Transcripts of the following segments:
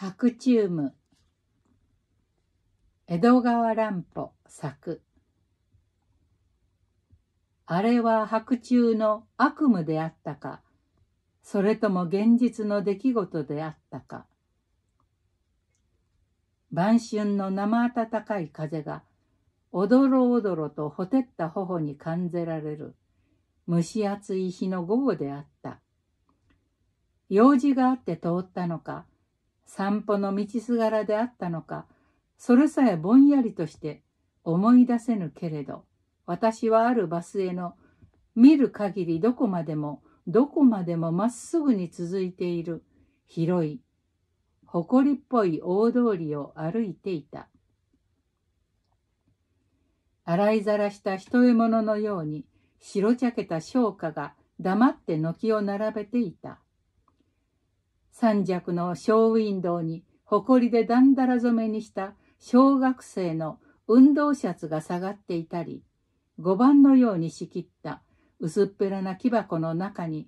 白昼夢江戸川乱歩作あれは白昼の悪夢であったかそれとも現実の出来事であったか晩春の生暖かい風がおどろおどろとほてった頬に感じられる蒸し暑い日の午後であった用事があって通ったのか散歩の道すがらであったのか、それさえぼんやりとして思い出せぬけれど、私はあるバスへの見る限りどこまでもどこまでもまっすぐに続いている広い、誇りっぽい大通りを歩いていた。洗いざらした一獲物のように白茶けた商家が黙って軒を並べていた。三尺のショーウィンドウに、埃でだんだら染めにした小学生の運動シャツが下がっていたり、碁盤のように仕切った薄っぺらな木箱の中に、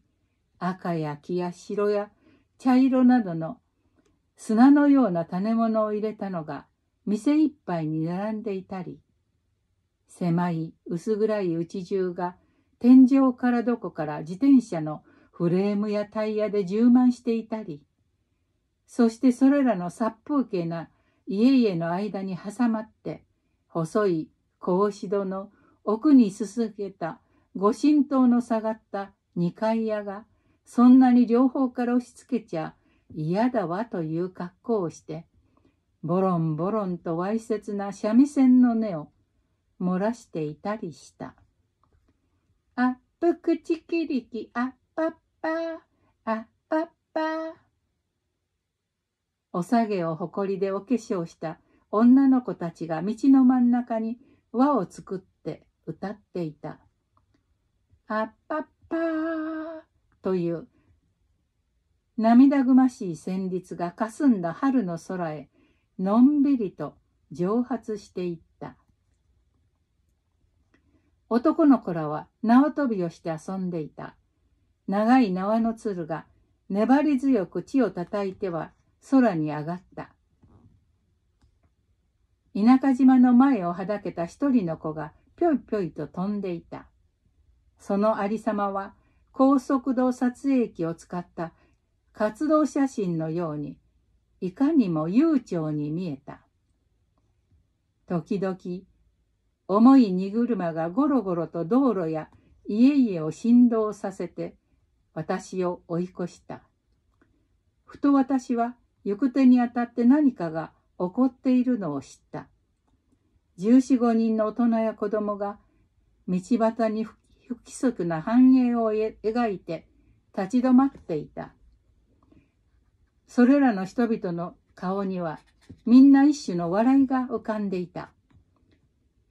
赤や黄や白や茶色などの砂のような種物を入れたのが店いっぱいに並んでいたり、狭い薄暗い内中が天井からどこから自転車のフレームやタイヤで充満していたり、そしてそれらの殺風景な家々の間に挟まって、細い格子戸の奥にすすけた御神道の下がった二階屋が、そんなに両方から押し付けちゃ嫌だわという格好をして、ボロンボロンとわいせつな三味線の根を漏らしていたりした。あっぷくちきりきあっぱあぱっぱお下げを誇りでお化粧した女の子たちが道の真ん中に輪を作って歌っていた「あっぱっぱー」という涙ぐましい旋律がかすんだ春の空へのんびりと蒸発していった男の子らは縄跳びをして遊んでいた長い縄の鶴が粘り強く地をたたいては空に上がった。田舎島の前をはだけた一人の子がぴょいぴょいと飛んでいた。そのありさまは高速道撮影機を使った活動写真のようにいかにも悠長に見えた。時々重い荷車がゴロゴロと道路や家々を振動させて私を追い越した。ふと私は行く手にあたって何かが起こっているのを知った。十四五人の大人や子供が道端に不規則な繁栄を描いて立ち止まっていた。それらの人々の顔にはみんな一種の笑いが浮かんでいた。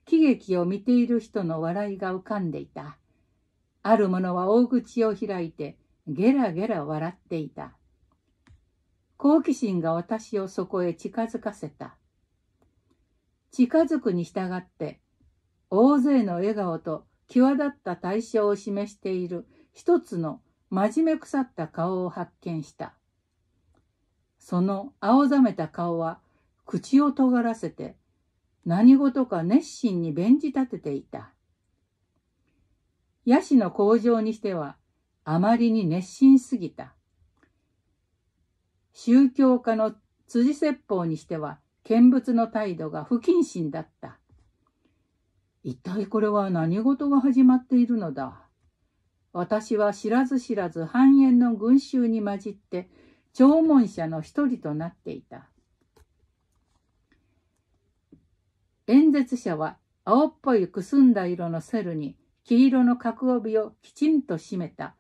喜劇を見ている人の笑いが浮かんでいた。ある者は大口を開いてゲラゲラ笑っていた。好奇心が私をそこへ近づかせた。近づくに従って大勢の笑顔と際立った対象を示している一つの真面目腐った顔を発見した。その青ざめた顔は口を尖らせて何事か熱心に弁じ立てていた。ヤシの工場にしてはあまりに熱心すぎた。宗教家の辻説法にしては見物の態度が不謹慎だった。一体これは何事が始まっているのだ私は知らず知らず繁栄の群衆に混じって弔問者の一人となっていた。演説者は青っぽいくすんだ色のセルに黄色の角帯をきちんと締めた、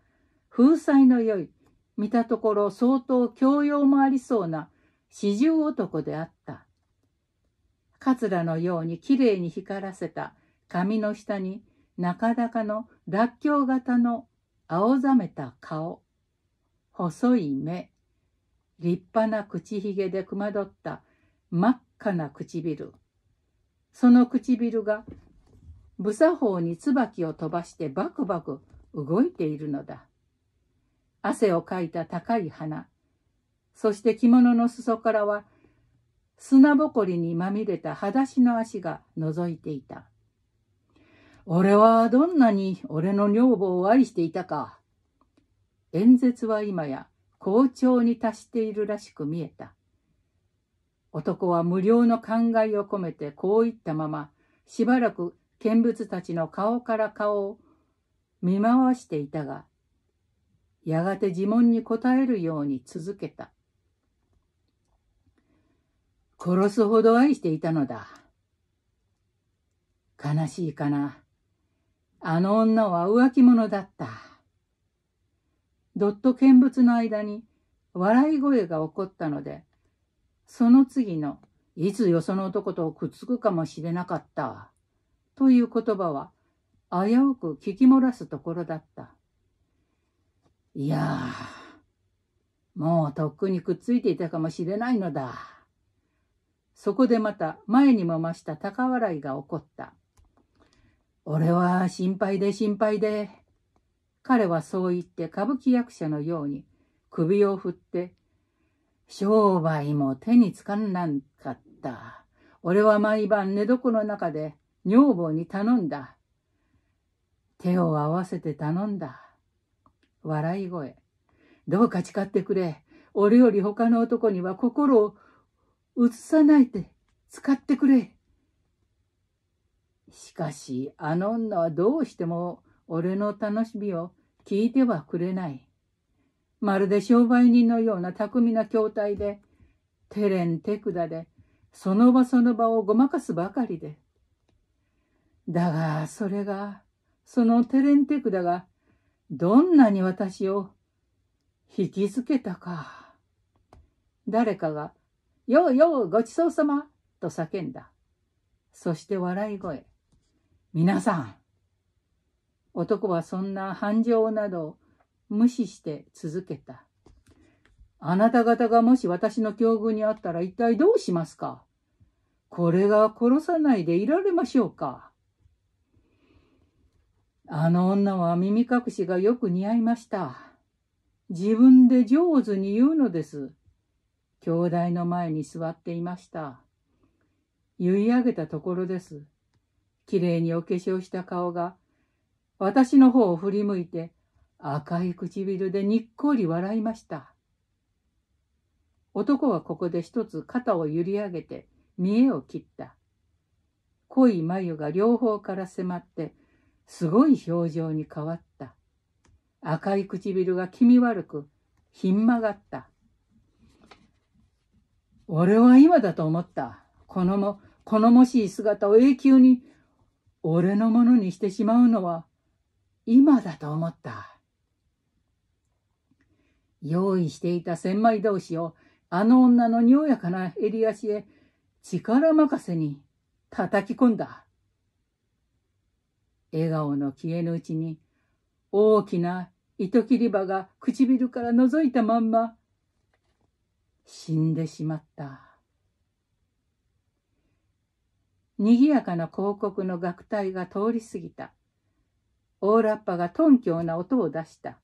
風采の良い、見たところ相当教養もありそうな四十男であった。カツラのようにきれいに光らせた髪の下に、なかなかのらっきょう型の青ざめた顔、細い目、立派な口ひげでくまどった真っ赤な唇。その唇が無作法に椿を飛ばしてバクバク動いているのだ。汗をかいた高い花、そして着物の裾からは砂ぼこりにまみれた裸足の足が覗いていた。俺はどんなに俺の女房を愛していたか。演説は今や校長に達しているらしく見えた。男は無料の感慨を込めてこう言ったまましばらく見物たちの顔から顔を見回していたが、やがて自問に答えるように続けた。殺すほど愛していたのだ。悲しいかな。あの女は浮気者だった。どっと見物の間に笑い声が起こったので、その次の、いつよその男とくっつくかもしれなかった。という言葉は危うく聞き漏らすところだった。いやもうとっくにくっついていたかもしれないのだ。そこでまた前にも増した高笑いが起こった。俺は心配で心配で。彼はそう言って歌舞伎役者のように首を振って、商売も手につかんなかった。俺は毎晩寝床の中で女房に頼んだ。手を合わせて頼んだ。笑い声。どうか誓ってくれ。俺より他の男には心を移さないで使ってくれ。しかし、あの女はどうしても俺の楽しみを聞いてはくれない。まるで商売人のような巧みな筐体で、手練手管で、その場その場をごまかすばかりで、だが、それが、そのテレンテクダが、どんなに私を引きつけたか。誰かが、ようようごちそうさまと叫んだ。そして笑い声。皆さん。男はそんな繁盛など無視して続けた。あなた方がもし私の境遇にあったら一体どうしますかこれが殺さないでいられましょうかあの女は耳隠しがよく似合いました。自分で上手に言うのです。兄弟の前に座っていました。言い上げたところです。きれいにお化粧した顔が、私の方を振り向いて、赤い唇でにっこり笑いました。男はここで一つ肩を揺り上げて、見栄を切った。濃い眉が両方から迫って、すごい表情に変わった。赤い唇が気味悪く、ひん曲がった。俺は今だと思った。このも、このもしい姿を永久に俺のものにしてしまうのは今だと思った。用意していた千枚同士をあの女のにおやかな襟足へ力任せに叩き込んだ。笑顔の消えぬうちに、大きな糸切り歯が唇から覗いたまんま、死んでしまった。賑やかな広告の楽隊が通り過ぎた。大ラッパが頓強な音を出した。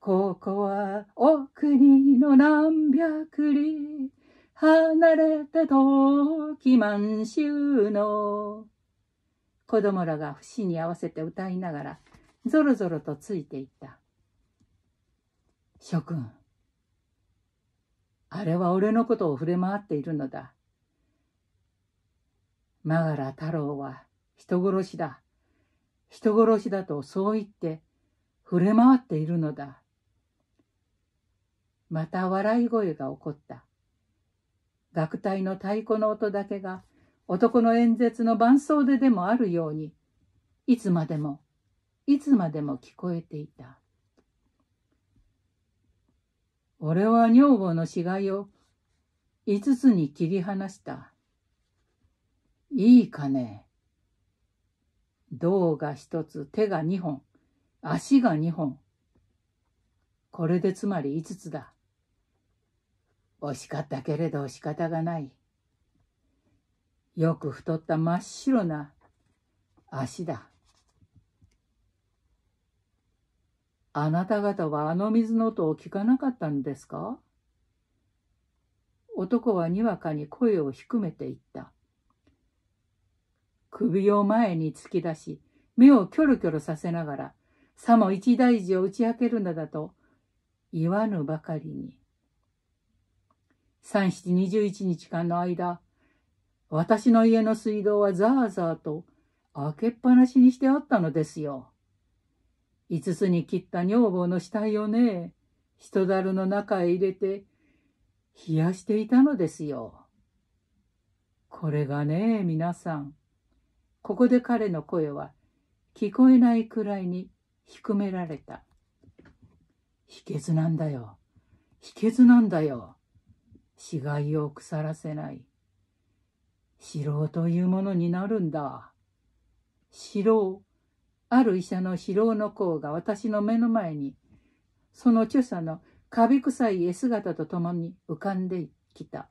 ここはお国の何百里離れてき満州の子供らが節に合わせて歌いながらぞろぞろとついていった諸君あれは俺のことを触れ回っているのだマガラ太郎は人殺しだ人殺しだとそう言って触れ回っているのだまた笑い声が起こった楽隊の太鼓の音だけが男の演説の伴奏ででもあるように、いつまでも、いつまでも聞こえていた。俺は女房の死骸を五つに切り離した。いいかね。胴が一つ、手が二本、足が二本。これでつまり五つだ。惜しかったけれど仕方がない。よく太った真っ白な足だ。あなた方はあの水の音を聞かなかったんですか男はにわかに声を低めていった。首を前に突き出し、目をキョロキョロさせながら、さも一大事を打ち明けるのだと言わぬばかりに。三七二十一日間の間、私の家の水道はザーザーと開けっぱなしにしてあったのですよ。五つに切った女房の死体をね、人だるの中へ入れて、冷やしていたのですよ。これがね、皆さん。ここで彼の声は、聞こえないくらいに低められた。秘訣なんだよ。秘訣なんだよ。死骸を腐らせない。疲労というものになるんだ。疲労。ある医者の疲労の子が私の目の前に、その著者のカビ臭い絵姿と共に浮かんできた。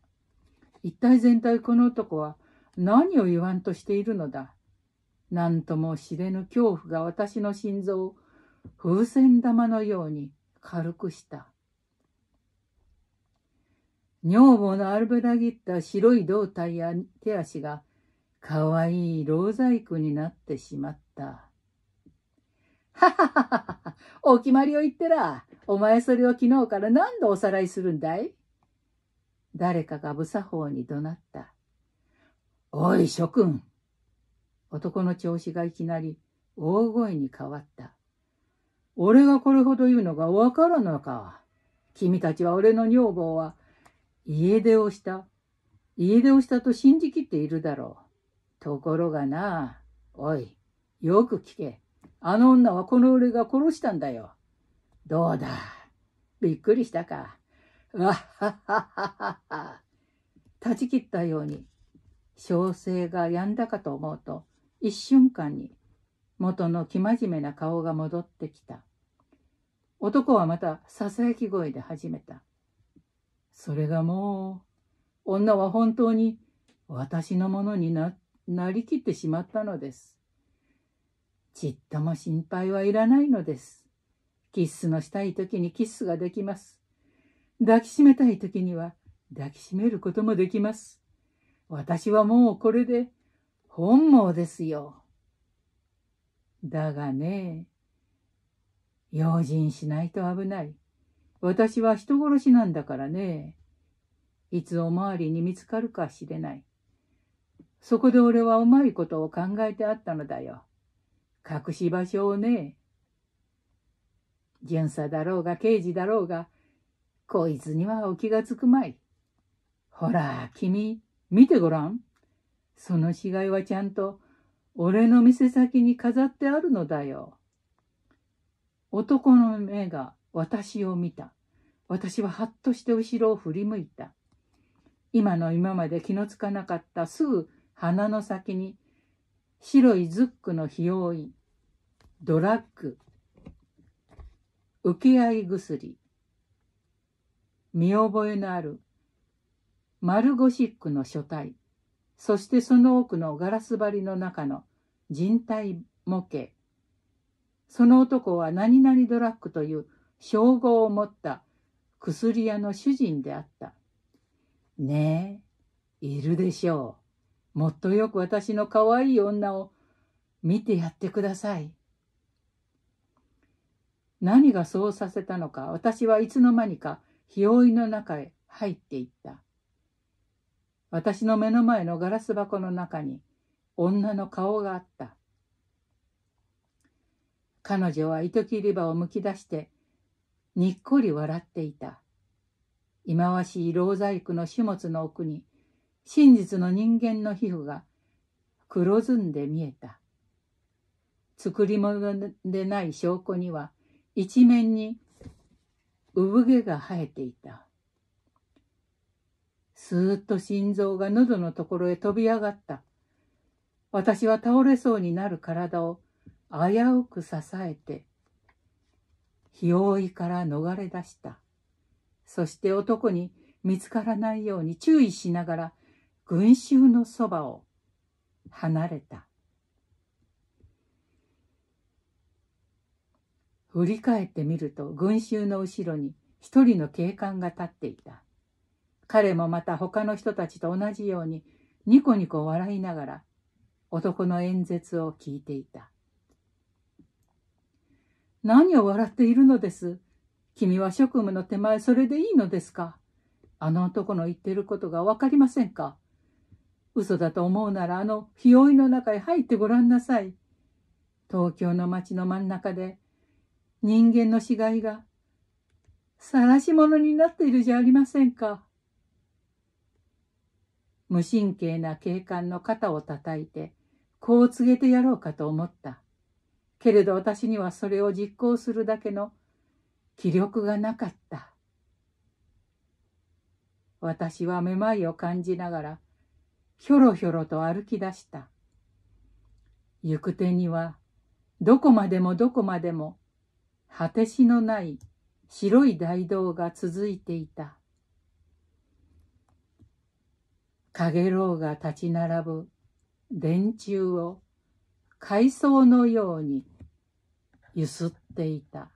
一体全体この男は何を言わんとしているのだ。何とも知れぬ恐怖が私の心臓を風船玉のように軽くした。女房のアルベナギった白い胴体や手足がかわいい老細工になってしまった。ははははお決まりを言ってら、お前それを昨日から何度おさらいするんだい誰かが無作法に怒鳴った。おい諸君男の調子がいきなり大声に変わった。俺がこれほど言うのがわからぬのか。君たちは俺の女房は家出をした。家出をしたと信じきっているだろう。ところがな、おい、よく聞け。あの女はこの俺が殺したんだよ。どうだびっくりしたか。わっはっはっはっは。断ち切ったように、小生が止んだかと思うと、一瞬間に元の生真面目な顔が戻ってきた。男はまたささやき声で始めた。それがもう、女は本当に私のものになりきってしまったのです。ちっとも心配はいらないのです。キッスのしたい時にキッスができます。抱きしめたい時には抱きしめることもできます。私はもうこれで本望ですよ。だがね、用心しないと危ない。私は人殺しなんだからね。いつおまわりに見つかるか知れない。そこで俺はうまいことを考えてあったのだよ。隠し場所をね。巡査だろうが刑事だろうが、こいつにはお気がつくまい。ほら、君、見てごらん。その死骸はちゃんと、俺の店先に飾ってあるのだよ。男の目が私を見た。私ははっとして後ろを振り向いた。今の今まで気のつかなかったすぐ鼻の先に白いズックのひよい、ドラッグ、受け合い薬、見覚えのある丸ゴシックの書体、そしてその奥のガラス張りの中の人体模型。その男は何々ドラッグという称号を持った薬屋の主人であった。ねえ、いるでしょう。もっとよく私の可愛い女を見てやってください。何がそうさせたのか、私はいつの間にか日追いの中へ入っていった。私の目の前のガラス箱の中に女の顔があった。彼女は糸切り場をむき出してにっこり笑っていた。忌まわしい老細工の始末の奥に、真実の人間の皮膚が黒ずんで見えた。作り物でない証拠には、一面に産毛が生えていた。すーっと心臓が喉のところへ飛び上がった。私は倒れそうになる体を危うく支えて日用いから逃れ出した。そして男に見つからないように注意しながら群衆のそばを離れた。振り返ってみると群衆の後ろに一人の警官が立っていた。彼もまた他の人たちと同じようにニコニコ笑いながら男の演説を聞いていた。何を笑っているのです。君は職務の手前それでいいのですかあの男の言ってることが分かりませんか嘘だと思うならあの日酔いの中へ入ってごらんなさい。東京の街の真ん中で人間の死骸が晒し者になっているじゃありませんか。無神経な警官の肩をたたいてこう告げてやろうかと思った。けれど私にはそれを実行するだけの気力がなかった。私はめまいを感じながら、ひょろひょろと歩き出した。行く手には、どこまでもどこまでも、果てしのない白い大道が続いていた。かげろうが立ち並ぶ電柱を海藻のように揺すっていた。